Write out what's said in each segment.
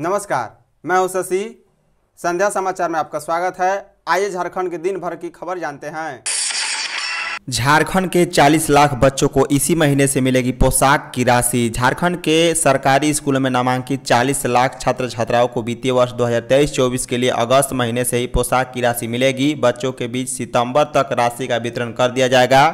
नमस्कार मैं हूं शशि संध्या समाचार में आपका स्वागत है आइए झारखंड के दिन भर की खबर जानते हैं झारखंड के 40 लाख बच्चों को इसी महीने से मिलेगी पोशाक की राशि झारखंड के सरकारी स्कूलों में नामांकित 40 लाख छात्र छात्राओं को वित्तीय वर्ष 2023-24 के लिए अगस्त महीने से ही पोशाक की राशि मिलेगी बच्चों के बीच सितंबर तक राशि का वितरण कर दिया जाएगा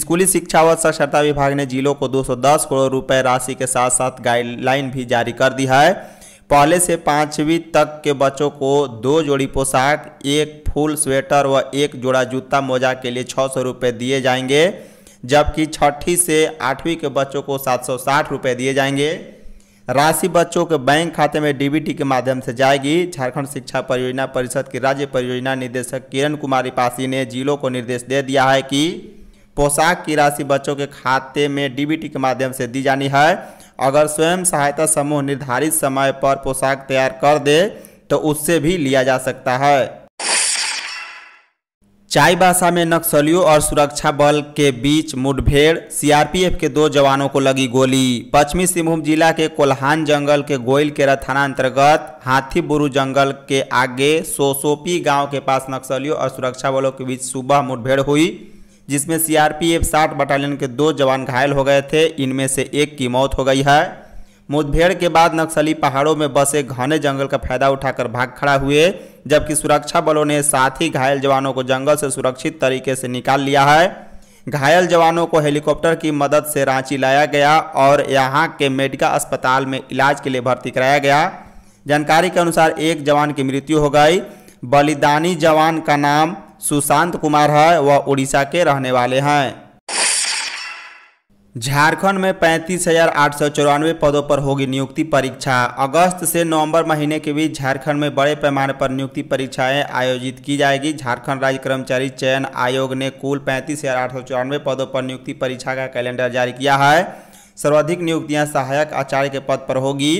स्कूली शिक्षा व साक्षरता विभाग ने जिलों को 210 करोड़ रुपए राशि के साथ साथ गाइडलाइन भी जारी कर दी है पहले से पाँचवीं तक के बच्चों को दो जोड़ी पोशाक एक फुल स्वेटर व एक जोड़ा जूता मोजा के लिए छः सौ रुपये दिए जाएंगे जबकि छठी से आठवीं के बच्चों को सात सौ साठ रुपये दिए जाएंगे राशि बच्चों के बैंक खाते में डीबीटी के माध्यम से जाएगी झारखंड शिक्षा परियोजना परिषद की राज्य परियोजना निदेशक किरण कुमारी पासी ने जिलों को निर्देश दे दिया है कि पोशाक की राशि बच्चों के खाते में डीबीटी के माध्यम से दी जानी है अगर स्वयं सहायता समूह निर्धारित समय पर पोशाक तैयार कर दे तो उससे भी लिया जा सकता है चाईबासा में नक्सलियों और सुरक्षा बल के बीच मुठभेड़ सीआरपीएफ के दो जवानों को लगी गोली पश्चिमी सिंहभूम जिला के कोल्हान जंगल के गोइलकेरा थाना अंतर्गत हाथीबुरु जंगल के आगे सोसोपी गांव के पास नक्सलियों और सुरक्षा बलों के बीच सुबह मुठभेड़ हुई जिसमें सीआरपीएफ 60 बटालियन के दो जवान घायल हो गए थे इनमें से एक की मौत हो गई है मुठभेड़ के बाद नक्सली पहाड़ों में बसे घने जंगल का फायदा उठाकर भाग खड़ा हुए जबकि सुरक्षा बलों ने साथ ही घायल जवानों को जंगल से सुरक्षित तरीके से निकाल लिया है घायल जवानों को हेलीकॉप्टर की मदद से रांची लाया गया और यहाँ के मेडिकल अस्पताल में इलाज के लिए भर्ती कराया गया जानकारी के अनुसार एक जवान की मृत्यु हो गई बलिदानी जवान का नाम सुशांत कुमार है वह उड़ीसा के रहने वाले हैं झारखंड में पैंतीस हजार आठ सौ चौरानवे पदों पर होगी नियुक्ति परीक्षा अगस्त से नवंबर महीने के बीच झारखंड में बड़े पैमाने पर नियुक्ति परीक्षाएं आयोजित की जाएगी झारखंड राज्य कर्मचारी चयन आयोग ने कुल पैंतीस हजार आठ सौ चौरानवे पदों पर नियुक्ति परीक्षा का कैलेंडर जारी किया है सर्वाधिक नियुक्तियां सहायक आचार्य के पद पर होगी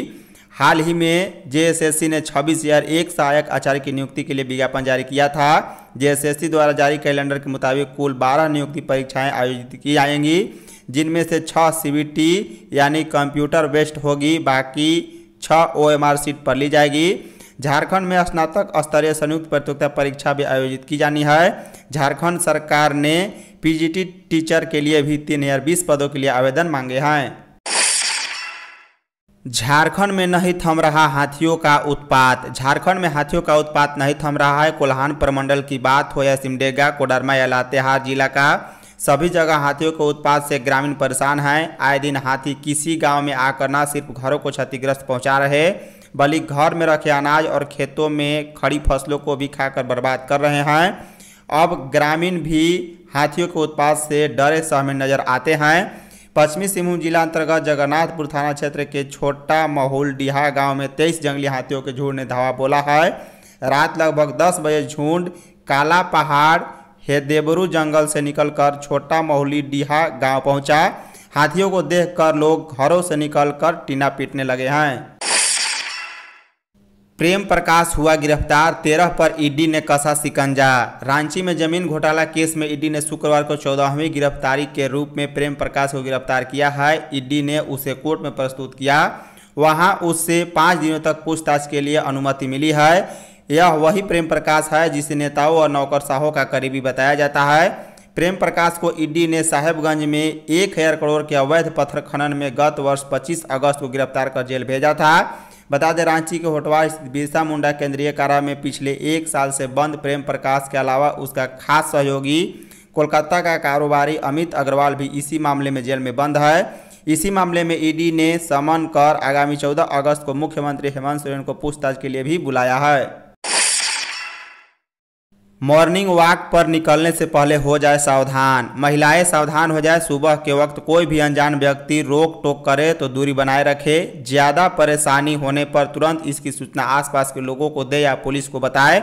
हाल ही में जे ने छब्बीस हजार एक सहायक आचार्य की नियुक्ति के लिए विज्ञापन जारी किया था जेएसएससी द्वारा जारी कैलेंडर के मुताबिक कुल बारह नियुक्ति परीक्षाएं आयोजित की जाएंगी जिनमें से छः सी यानी कंप्यूटर बेस्ड होगी बाकी छः ओएमआर सीट पर ली जाएगी झारखंड में स्नातक स्तरीय संयुक्त प्रतियोगिता परीक्षा भी आयोजित की जानी है झारखंड सरकार ने पीजीटी टीचर के लिए भी तीन हजार बीस पदों के लिए आवेदन मांगे हैं झारखंड में नहीं थम रहा हाथियों का उत्पात झारखंड में हाथियों का उत्पात नहीं थम रहा है कोल्हान प्रमंडल की बात हो या सिमडेगा कोडरमा या लातेहार जिला का सभी जगह हाथियों के उत्पात से ग्रामीण परेशान हैं आए दिन हाथी किसी गांव में आकर न सिर्फ घरों को क्षतिग्रस्त पहुंचा रहे बल्कि घर में रखे अनाज और खेतों में खड़ी फसलों को भी खाकर बर्बाद कर रहे हैं अब ग्रामीण भी हाथियों के उत्पात से डरे सहमे नजर आते हैं पश्चिमी सिंहभूम जिला अंतर्गत जगन्नाथपुर थाना क्षेत्र के छोटा महुल डिहा गांव में तेईस जंगली हाथियों के झुंड ने धावा बोला है रात लगभग दस बजे झुंड काला पहाड़ हेदेबरू जंगल से निकलकर छोटा महुली डिहा गांव पहुंचा हाथियों को देखकर लोग घरों से निकलकर टीना पीटने लगे हैं प्रेम प्रकाश हुआ गिरफ्तार तेरह पर ईडी ने कसा सिकंजा रांची में जमीन घोटाला केस में ईडी ने शुक्रवार को चौदहवीं गिरफ्तारी के रूप में प्रेम प्रकाश को गिरफ्तार किया है ईडी ने उसे कोर्ट में प्रस्तुत किया वहां उससे पाँच दिनों तक पूछताछ के लिए अनुमति मिली है यह वही प्रेम प्रकाश है जिसे नेताओं और नौकरशाहों का करीबी बताया जाता है प्रेम प्रकाश को ईडी ने साहेबगंज में एक हजार करोड़ के अवैध पत्थर खनन में गत वर्ष 25 अगस्त को गिरफ्तार कर जेल भेजा था बता दें रांची के होटवा स्थित बिरसा मुंडा केंद्रीय कारा में पिछले एक साल से बंद प्रेम प्रकाश के अलावा उसका खास सहयोगी कोलकाता का कारोबारी अमित अग्रवाल भी इसी मामले में जेल में बंद है इसी मामले में ईडी ने समन कर आगामी 14 अगस्त को मुख्यमंत्री हेमंत सोरेन को पूछताछ के लिए भी बुलाया है मॉर्निंग वॉक पर निकलने से पहले हो जाए सावधान महिलाएं सावधान हो जाए सुबह के वक्त कोई भी अनजान व्यक्ति रोक टोक करे तो दूरी बनाए रखे ज़्यादा परेशानी होने पर तुरंत इसकी सूचना आसपास के लोगों को दे या पुलिस को बताए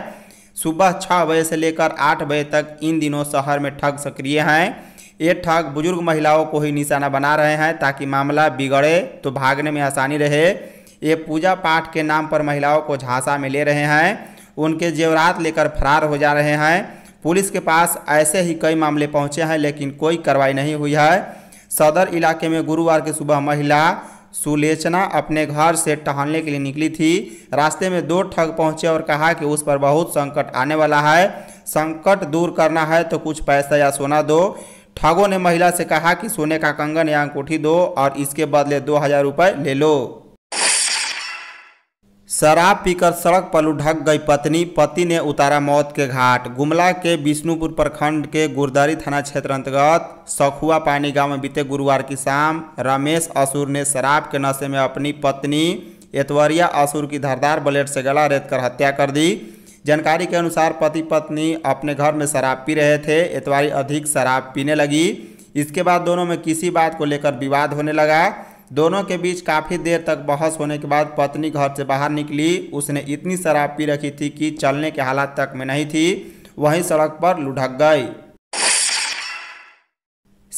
सुबह छः बजे से लेकर आठ बजे तक इन दिनों शहर में ठग सक्रिय हैं ये ठग बुजुर्ग महिलाओं को ही निशाना बना रहे हैं ताकि मामला बिगड़े तो भागने में आसानी रहे ये पूजा पाठ के नाम पर महिलाओं को झांसा में ले रहे हैं उनके जेवरात लेकर फरार हो जा रहे हैं पुलिस के पास ऐसे ही कई मामले पहुंचे हैं लेकिन कोई कार्रवाई नहीं हुई है सदर इलाके में गुरुवार की सुबह महिला सुलेचना अपने घर से टहलने के लिए निकली थी रास्ते में दो ठग पहुंचे और कहा कि उस पर बहुत संकट आने वाला है संकट दूर करना है तो कुछ पैसा या सोना दो ठगों ने महिला से कहा कि सोने का कंगन या अंगूठी दो और इसके बदले दो हज़ार रुपये ले लो शराब पीकर सड़क पर लुढ़क गई पत्नी पति ने उतारा मौत के घाट गुमला के विष्णुपुर प्रखंड के गुरदारी थाना क्षेत्र अंतर्गत सखुआ पानी गांव में बीते गुरुवार की शाम रमेश असुर ने शराब के नशे में अपनी पत्नी एतवरिया असुर की धारदार ब्लेड से गला रेत कर हत्या कर दी जानकारी के अनुसार पति पत्नी अपने घर में शराब पी रहे थे एतवारी अधिक शराब पीने लगी इसके बाद दोनों में किसी बात को लेकर विवाद होने लगा दोनों के बीच काफ़ी देर तक बहस होने के बाद पत्नी घर से बाहर निकली उसने इतनी शराब पी रखी थी कि चलने के हालात तक में नहीं थी वहीं सड़क पर लुढ़क गई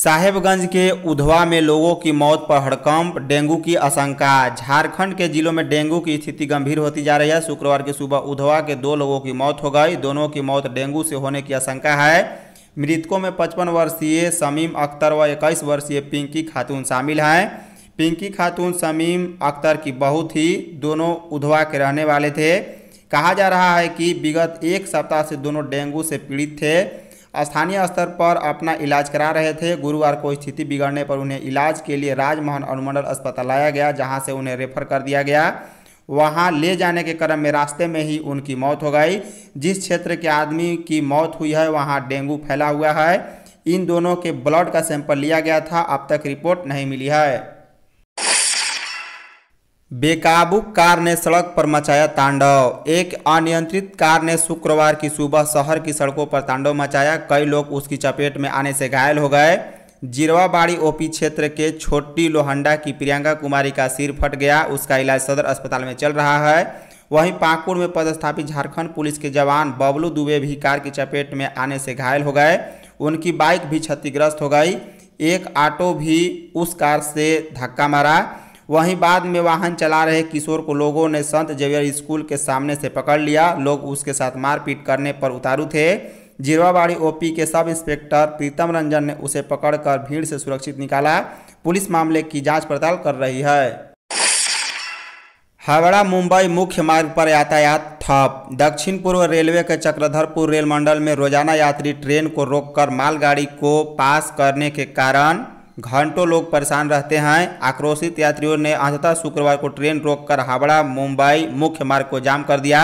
साहेबगंज के उधवा में लोगों की मौत पर हड़कंप डेंगू की आशंका झारखंड के जिलों में डेंगू की स्थिति गंभीर होती जा रही है शुक्रवार की सुबह उधवा के दो लोगों की मौत हो गई दोनों की मौत डेंगू से होने की आशंका है मृतकों में पचपन वर्षीय समीम अख्तर व इक्कीस वर्षीय पिंकी खातून शामिल हैं पिंकी खातून शमीम अख्तर की बहू थी दोनों उधवा के रहने वाले थे कहा जा रहा है कि विगत एक सप्ताह से दोनों डेंगू से पीड़ित थे स्थानीय स्तर पर अपना इलाज करा रहे थे गुरुवार को स्थिति बिगड़ने पर उन्हें इलाज के लिए राजमोहन अनुमंडल अस्पताल लाया गया जहां से उन्हें रेफर कर दिया गया वहां ले जाने के क्रम में रास्ते में ही उनकी मौत हो गई जिस क्षेत्र के आदमी की मौत हुई है वहाँ डेंगू फैला हुआ है इन दोनों के ब्लड का सैंपल लिया गया था अब तक रिपोर्ट नहीं मिली है बेकाबू कार ने सड़क पर मचाया तांडव एक अनियंत्रित कार ने शुक्रवार की सुबह शहर की सड़कों पर तांडव मचाया कई लोग उसकी चपेट में आने से घायल हो गए जीरवाबाड़ी ओपी क्षेत्र के छोटी लोहंडा की प्रियंका कुमारी का सिर फट गया उसका इलाज सदर अस्पताल में चल रहा है वहीं पाकुड़ में पदस्थापित झारखंड पुलिस के जवान बबलू दुबे भी कार की चपेट में आने से घायल हो गए उनकी बाइक भी क्षतिग्रस्त हो गई एक ऑटो भी उस कार से धक्का मारा वहीं बाद में वाहन चला रहे किशोर को लोगों ने संत जेवियर स्कूल के सामने से पकड़ लिया लोग उसके साथ मारपीट करने पर उतारू थे जिरवाबाड़ी ओपी के सब इंस्पेक्टर प्रीतम रंजन ने उसे पकड़कर भीड़ से सुरक्षित निकाला पुलिस मामले की जांच पड़ताल कर रही है हावड़ा मुंबई मुख्य मार्ग पर यातायात ठप दक्षिण पूर्व रेलवे के चक्रधरपुर रेल मंडल में रोजाना यात्री ट्रेन को रोककर मालगाड़ी को पास करने के कारण घंटों लोग परेशान रहते हैं आक्रोशित यात्रियों ने अंततः शुक्रवार को ट्रेन रोककर हावड़ा मुंबई मुख्य मार्ग को जाम कर दिया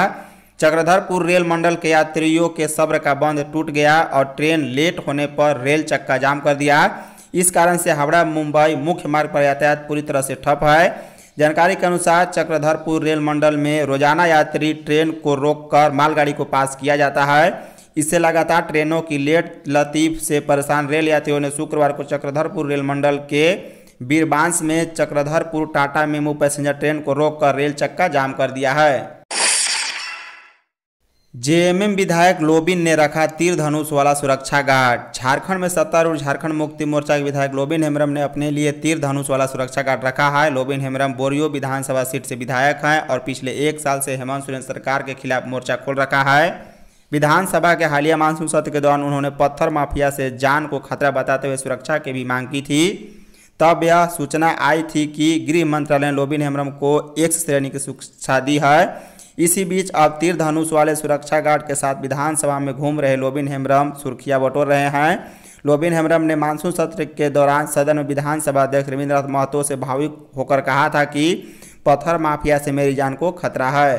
चक्रधरपुर रेल मंडल के यात्रियों के सब्र का बंध टूट गया और ट्रेन लेट होने पर रेल चक्का जाम कर दिया इस कारण से हावड़ा मुंबई मुख्य मार्ग पर यातायात पूरी तरह से ठप है जानकारी के अनुसार चक्रधरपुर रेल मंडल में रोजाना यात्री ट्रेन को रोककर मालगाड़ी को पास किया जाता है इससे लगातार ट्रेनों की लेट लतीफ से परेशान रेल यात्रियों ने शुक्रवार को चक्रधरपुर रेल मंडल के बीरबांस में Chakradharpur Tata MEMU passenger train को रोककर रेल चक्का जाम कर दिया है जेएमएम विधायक लोबिन ने रखा तीर धनुष वाला सुरक्षा गार्ड झारखंड में सत्तारूढ़ झारखंड मुक्ति मोर्चा के विधायक लोबिन हेमरम ने अपने लिए तीर धनुष वाला सुरक्षा गार्ड रखा है लोबिन हेमरम बोरियो विधानसभा सीट से विधायक हैं और पिछले एक साल से हेमंत सोरेन सरकार के खिलाफ मोर्चा खोल रखा है विधानसभा के हालिया मानसून सत्र के दौरान उन्होंने पत्थर माफिया से जान को खतरा बताते हुए सुरक्षा की भी मांग की थी तब यह सूचना आई थी कि गृह मंत्रालय लोबिन हेम्ब्रम को एक श्रेणी की शिक्षा दी है इसी बीच अब तीर धनुष वाले सुरक्षा गार्ड के साथ विधानसभा में घूम रहे लोबिन हेम्ब्रम सुर्खिया बटोर रहे हैं लोबिन हेम्ब्रम ने मानसून सत्र के दौरान सदन में विधानसभा अध्यक्ष रविन्द्रनाथ महतो से भावुक होकर कहा था कि पत्थर माफिया से मेरी जान को खतरा है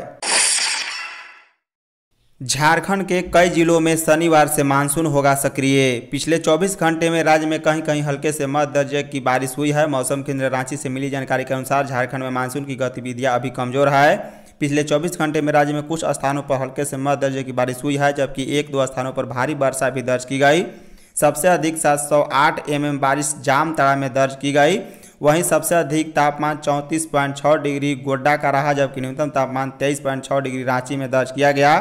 झारखंड के कई जिलों में शनिवार से मानसून होगा सक्रिय पिछले 24 घंटे में राज्य में कहीं कहीं हल्के से मध्य दर्जे की बारिश हुई है मौसम केंद्र रांची से मिली जानकारी के अनुसार झारखंड में मानसून की गतिविधियां अभी कमजोर है पिछले 24 घंटे में राज्य में कुछ स्थानों पर हल्के से मध्य दर्जे की बारिश हुई है जबकि एक दो स्थानों पर भारी वर्षा भी दर्ज की गई सबसे अधिक सात सौ बारिश जामताड़ा में दर्ज की गई वहीं सबसे अधिक तापमान चौंतीस डिग्री गोड्डा का रहा जबकि न्यूनतम तापमान तेईस डिग्री रांची में दर्ज किया गया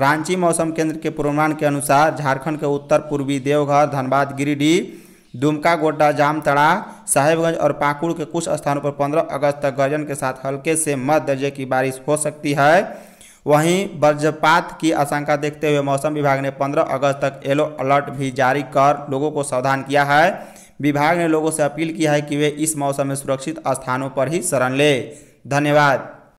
रांची मौसम केंद्र के पूर्वानुमान के अनुसार झारखंड के उत्तर पूर्वी देवघर धनबाद गिरिडीह दुमका गोड्डा जामतड़ा साहेबगंज और पाकुड़ के कुछ स्थानों पर 15 अगस्त तक गर्जन के साथ हल्के से मध्य दर्जे की बारिश हो सकती है वहीं वज्रपात की आशंका देखते हुए मौसम विभाग ने 15 अगस्त तक येलो अलर्ट भी जारी कर लोगों को सावधान किया है विभाग ने लोगों से अपील की है कि वे इस मौसम में सुरक्षित स्थानों पर ही शरण लें धन्यवाद